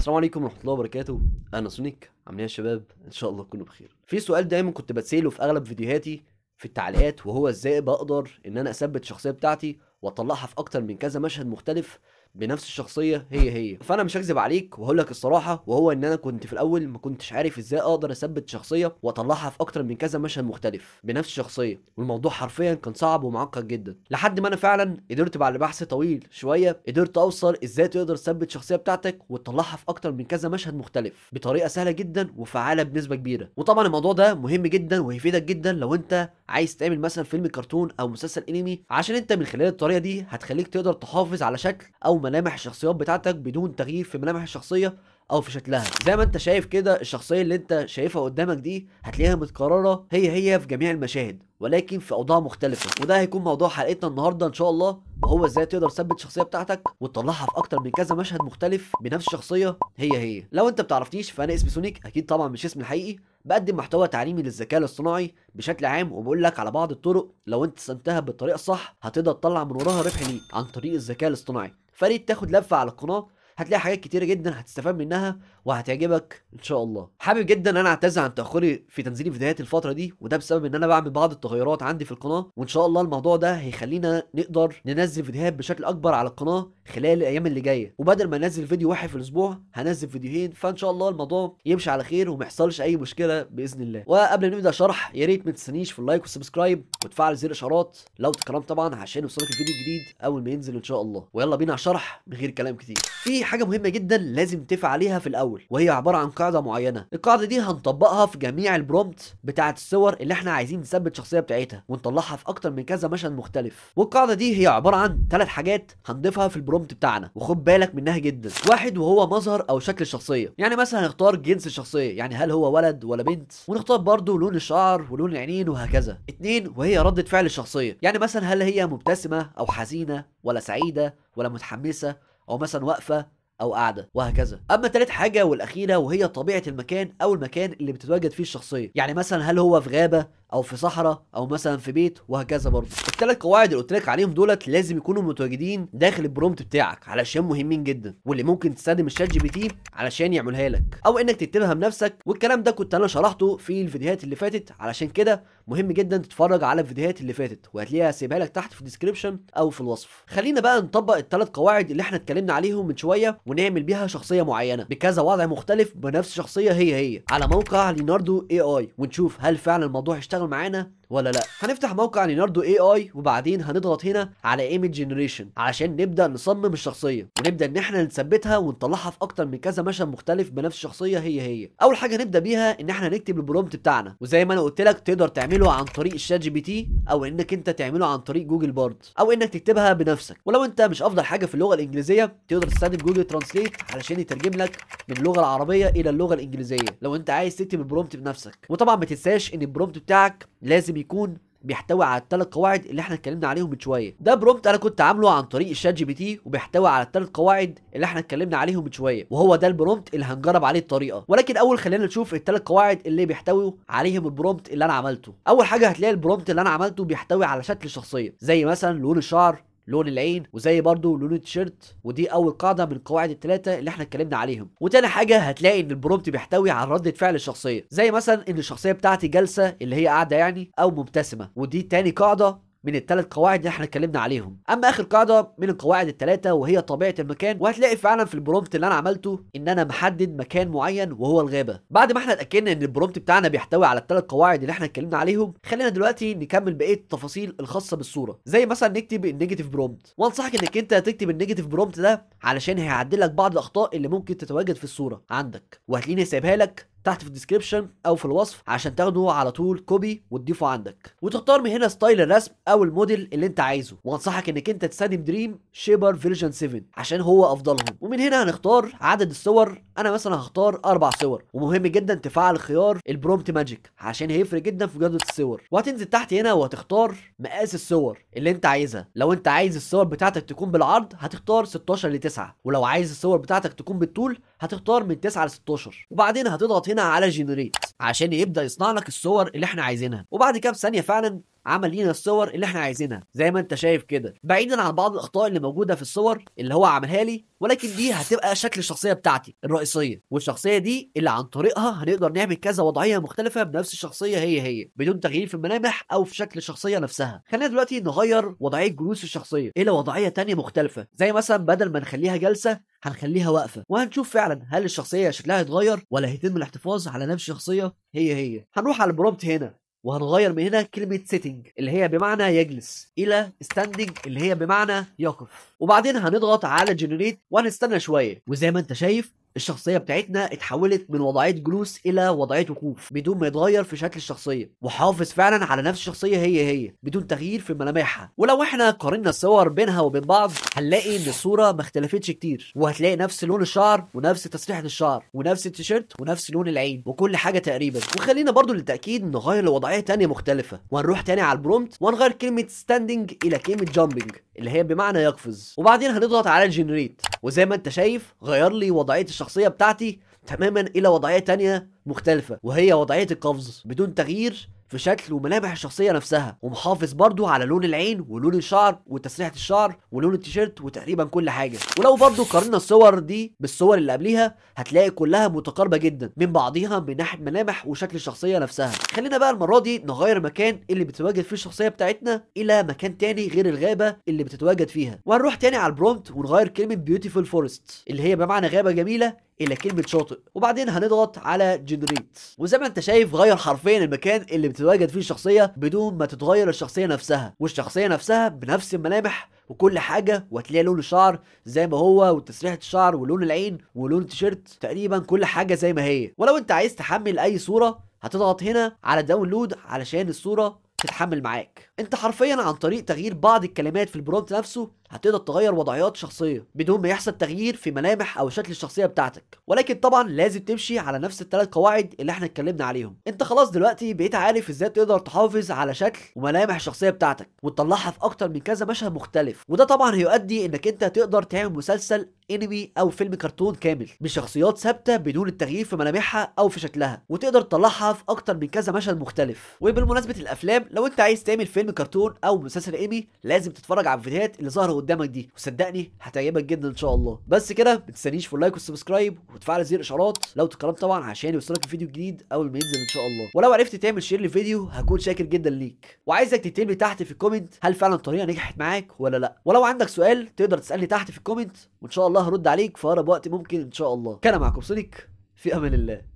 السلام عليكم ورحمه الله وبركاته انا سونيك عاملين يا شباب ان شاء الله تكونوا بخير في سؤال دايما كنت بتساله في اغلب فيديوهاتي في التعليقات وهو ازاي بقدر ان انا اثبت الشخصيه بتاعتي واطلعها في اكتر من كذا مشهد مختلف بنفس الشخصيه هي هي فانا مش هكذب عليك وهقول لك الصراحه وهو ان انا كنت في الاول ما كنتش عارف ازاي اقدر اثبت شخصيه واطلعها في اكتر من كذا مشهد مختلف بنفس الشخصيه والموضوع حرفيا كان صعب ومعقد جدا لحد ما انا فعلا قدرت بعد بحث طويل شويه قدرت اوصل ازاي تقدر تثبت الشخصيه بتاعتك وتطلعها في اكتر من كذا مشهد مختلف بطريقه سهله جدا وفعاله بنسبه كبيره وطبعا الموضوع ده مهم جدا وهيفيدك جدا لو انت عايز تعمل مثلا فيلم كرتون او مسلسل انمي عشان انت من خلال الطريقه دي هتخليك تقدر تحافظ على شكل او ملامح الشخصيات بتاعتك بدون تغيير في ملامح الشخصيه او في شكلها زي ما انت شايف كده الشخصيه اللي انت شايفها قدامك دي هتلاقيها متكرره هي هي في جميع المشاهد ولكن في اوضاع مختلفه وده هيكون موضوع حلقتنا النهارده ان شاء الله وهو ازاي تقدر تثبت الشخصيه بتاعتك وتطلعها في اكتر من كذا مشهد مختلف بنفس الشخصيه هي هي لو انت بتعرفنيش فانا اسمي سونيك اكيد طبعا مش اسمي الحقيقي بقدم محتوى تعليمي للذكاء الاصطناعي بشكل عام وبقول لك على بعض الطرق لو انت استخدمتها بالطريقه الصح هتقدر تطلع من وراها ربح ليك عن طريق الذكاء الاصطناعي فريد تاخد لفه على القناه هتلاقي حاجات كتيره جدا هتستفاد منها وهتعجبك ان شاء الله حابب جدا انا اعتذر عن تاخري في تنزيل فيديوهات الفتره دي وده بسبب ان انا بعمل بعض التغيرات عندي في القناه وان شاء الله الموضوع ده هيخلينا نقدر ننزل فيديوهات بشكل اكبر على القناه خلال الايام اللي جايه وبدل ما انزل فيديو واحد في الاسبوع هنزل فيديوهين فان شاء الله الموضوع يمشي على خير وما يحصلش اي مشكله باذن الله وقبل ما نبدا شرح يا ريت ما تنسانيش في اللايك والسبسكرايب وتفعل زر الاشارات لو تكرم طبعا عشان يوصلك الفيديو الجديد اول ما ينزل ان شاء الله ويلا بينا على الشرح من غير كلام كتير في حاجة مهمة جدا لازم تتفق عليها في الأول وهي عبارة عن قاعدة معينة القاعدة دي هنطبقها في جميع البرومبت بتاعة الصور اللي احنا عايزين نثبت الشخصية بتاعتها ونطلعها في أكتر من كذا مشهد مختلف والقاعدة دي هي عبارة عن ثلاث حاجات هنضيفها في البرومبت بتاعنا وخد بالك منها جدا واحد وهو مظهر أو شكل الشخصية يعني مثلا هنختار جنس الشخصية يعني هل هو ولد ولا بنت ونختار برضه لون الشعر ولون العينين وهكذا اتنين وهي ردة فعل الشخصية يعني مثلا هل هي مبتسمة أو حزينة ولا سعيدة ولا متحمسة أو مثلا واقفة او قاعده وهكذا اما تالت حاجه والاخيره وهي طبيعه المكان او المكان اللي بتتواجد فيه الشخصيه يعني مثلا هل هو في غابه او في صحراء او مثلا في بيت وهكذا برضه التلات قواعد اللي قلت لك عليهم دولت لازم يكونوا متواجدين داخل البرومبت بتاعك علشان مهمين جدا واللي ممكن تستخدم الشات جي بي تي علشان يعملها لك او انك تكتبها بنفسك والكلام ده كنت انا شرحته في الفيديوهات اللي فاتت علشان كده مهم جدا تتفرج على الفيديوهات اللي فاتت وهتلاقيها سيبها لك تحت في الديسكربشن او في الوصف خلينا بقى نطبق الثلاث قواعد اللي احنا اتكلمنا عليهم من شويه ونعمل بيها شخصيه معينه بكذا وضع مختلف بنفس شخصيه هي هي على موقع ليناردو اي اي ونشوف هل فعلا الموضوع اشتغل يشتغل معانا ولا لا هنفتح موقع ليناردو اي اي وبعدين هنضغط هنا على ايمج جنريشن علشان نبدا نصمم الشخصيه ونبدا ان احنا نثبتها ونطلعها في اكتر من كذا مشهد مختلف بنفس الشخصيه هي هي اول حاجه هنبدا بيها ان احنا نكتب البرومبت بتاعنا وزي ما انا قلت لك تقدر تعمله عن طريق الشات جي بي تي او انك انت تعمله عن طريق جوجل بارد او انك تكتبها بنفسك ولو انت مش افضل حاجه في اللغه الانجليزيه تقدر تستخدم جوجل ترانسليت علشان يترجم لك من اللغه العربيه الى اللغه الانجليزيه لو انت عايز تكتب البرومبت بنفسك وطبعا ما تنساش ان البرومبت بتاعك لازم بيكون بيحتوي على الثلاث قواعد اللي احنا اتكلمنا عليهم من شويه ده برومت انا كنت عامله عن طريق الشات جي بي تي وبيحتوي على الثلاث قواعد اللي احنا اتكلمنا عليهم من شويه وهو ده البرومت اللي هنجرب عليه الطريقه ولكن اول خلينا نشوف الثلاث قواعد اللي بيحتوي عليهم البرومت اللي انا عملته اول حاجه هتلاقي البرومت اللي انا عملته بيحتوي على شكل شخصيه زي مثلا لون الشعر لون العين وزي برضو لون التيشيرت ودي اول قاعده من القواعد الثلاثه اللي احنا اتكلمنا عليهم وتاني حاجه هتلاقي ان البرومبت بيحتوي على رده فعل الشخصيه زي مثلا ان الشخصيه بتاعتي جالسه اللي هي قاعده يعني او مبتسمه ودي تاني قاعده من الثلاث قواعد اللي احنا اتكلمنا عليهم اما اخر قاعده من القواعد الثلاثه وهي طبيعه المكان وهتلاقي فعلا في البرومبت اللي انا عملته ان انا محدد مكان معين وهو الغابه بعد ما احنا اتاكدنا ان البرومبت بتاعنا بيحتوي على الثلاث قواعد اللي احنا اتكلمنا عليهم خلينا دلوقتي نكمل بقيه التفاصيل الخاصه بالصوره زي مثلا نكتب النيجاتيف برومبت وانصحك انك انت تكتب النيجاتيف برومبت ده علشان هيعدل لك بعض الاخطاء اللي ممكن تتواجد في الصوره عندك وهتلاقيني سايبها لك تحت في الديسكربشن او في الوصف عشان تاخده على طول كوبي وتضيفه عندك وتختار من هنا ستايل الرسم او الموديل اللي انت عايزه وانصحك انك انت تستخدم دريم شيبر فيرجن 7 عشان هو افضلهم ومن هنا هنختار عدد الصور انا مثلا هختار اربع صور ومهم جدا تفعل خيار البرومت ماجيك عشان هيفرق جدا في جوده الصور وهتنزل تحت هنا وهتختار مقاس الصور اللي انت عايزها لو انت عايز الصور بتاعتك تكون بالعرض هتختار 16 ل 9 ولو عايز الصور بتاعتك تكون بالطول هتختار من 9 ل 16 وبعدين هتضغط حاطينها على جنريت عشان يبدا يصنع لك الصور اللي احنا عايزينها وبعد كام ثانيه فعلا عمل لينا الصور اللي احنا عايزينها زي ما انت شايف كده بعيدا عن بعض الاخطاء اللي موجوده في الصور اللي هو عملها لي ولكن دي هتبقى شكل الشخصيه بتاعتي الرئيسيه والشخصيه دي اللي عن طريقها هنقدر نعمل كذا وضعيه مختلفه بنفس الشخصيه هي هي بدون تغيير في الملامح او في شكل الشخصيه نفسها خلينا دلوقتي نغير وضعيه جلوس الشخصيه الى إيه وضعيه تانية مختلفه زي مثلا بدل ما نخليها جلسه هنخليها واقفه وهنشوف فعلا هل الشخصيه شكلها هيتغير ولا هيتم الاحتفاظ على نفس الشخصيه هي هي هنروح على البرومبت هنا وهنغير من هنا كلمه سيتنج اللي هي بمعنى يجلس الى ستاندنج اللي هي بمعنى يقف وبعدين هنضغط على جنريت وهنستنى شويه وزي ما انت شايف الشخصية بتاعتنا اتحولت من وضعية جلوس إلى وضعية وقوف بدون ما يتغير في شكل الشخصية وحافظ فعلا على نفس الشخصية هي هي بدون تغيير في ملامحها ولو احنا قارنا الصور بينها وبين بعض هنلاقي إن الصورة ما اختلفتش كتير وهتلاقي نفس لون الشعر ونفس تسريحة الشعر ونفس التيشيرت ونفس لون العين وكل حاجة تقريبا وخلينا برضو للتأكيد نغير لوضعية تانية مختلفة وهنروح تاني على البرومت ونغير كلمة ستاندنج إلى كلمة جامبنج اللي هي بمعنى يقفز وبعدين هنضغط على الجنريت وزي ما انت شايف غير لي وضعية الشخصية بتاعتي تماما إلى وضعية تانية مختلفة وهي وضعية القفز بدون تغيير في شكل وملامح الشخصيه نفسها ومحافظ برضه على لون العين ولون الشعر وتسريحه الشعر ولون التيشيرت وتقريبا كل حاجه ولو برضه قارنا الصور دي بالصور اللي قبليها هتلاقي كلها متقاربه جدا من بعضيها من ناحيه ملامح وشكل الشخصيه نفسها خلينا بقى المره دي نغير مكان اللي بتتواجد فيه الشخصيه بتاعتنا الى مكان تاني غير الغابه اللي بتتواجد فيها وهنروح تاني على البرومت ونغير كلمه بيوتيفول فورست اللي هي بمعنى غابه جميله الى كلمه شاطئ وبعدين هنضغط على جنريت وزي ما انت شايف غير حرفيا المكان اللي بتتواجد فيه الشخصيه بدون ما تتغير الشخصيه نفسها والشخصيه نفسها بنفس الملامح وكل حاجه وهتلاقي لون الشعر زي ما هو وتسريحه الشعر ولون العين ولون التيشيرت تقريبا كل حاجه زي ما هي ولو انت عايز تحمل اي صوره هتضغط هنا على داونلود علشان الصوره تتحمل معاك انت حرفيا عن طريق تغيير بعض الكلمات في البرومبت نفسه هتقدر تغير وضعيات شخصيه بدون ما يحصل تغيير في ملامح او شكل الشخصيه بتاعتك ولكن طبعا لازم تمشي على نفس الثلاث قواعد اللي احنا اتكلمنا عليهم انت خلاص دلوقتي بقيت عارف ازاي تقدر تحافظ على شكل وملامح الشخصيه بتاعتك وتطلعها في اكتر من كذا مشهد مختلف وده طبعا هيؤدي انك انت تقدر تعمل مسلسل انمي او فيلم كرتون كامل بشخصيات ثابته بدون التغيير في ملامحها او في شكلها وتقدر تطلعها في اكتر من كذا مشهد مختلف وبالمناسبه الافلام لو انت عايز تعمل فيلم كرتون او مسلسل انمي لازم تتفرج على الفيديوهات اللي ظهروا قدامك دي وصدقني هتعجبك جدا ان شاء الله بس كده ما تنسانيش في اللايك والسبسكرايب وتفعل زر الاشعارات لو تكرمت طبعا عشان يوصلك الفيديو الجديد اول ما ينزل ان شاء الله ولو عرفت تعمل شير للفيديو هكون شاكر جدا ليك وعايزك تكتب لي تحت في الكومنت هل فعلا الطريقه نجحت معاك ولا لا ولو عندك سؤال تقدر تسالني تحت في الكومنت وان شاء الله هرد عليك في اقرب وقت ممكن ان شاء الله كان معكم سونيك في امان الله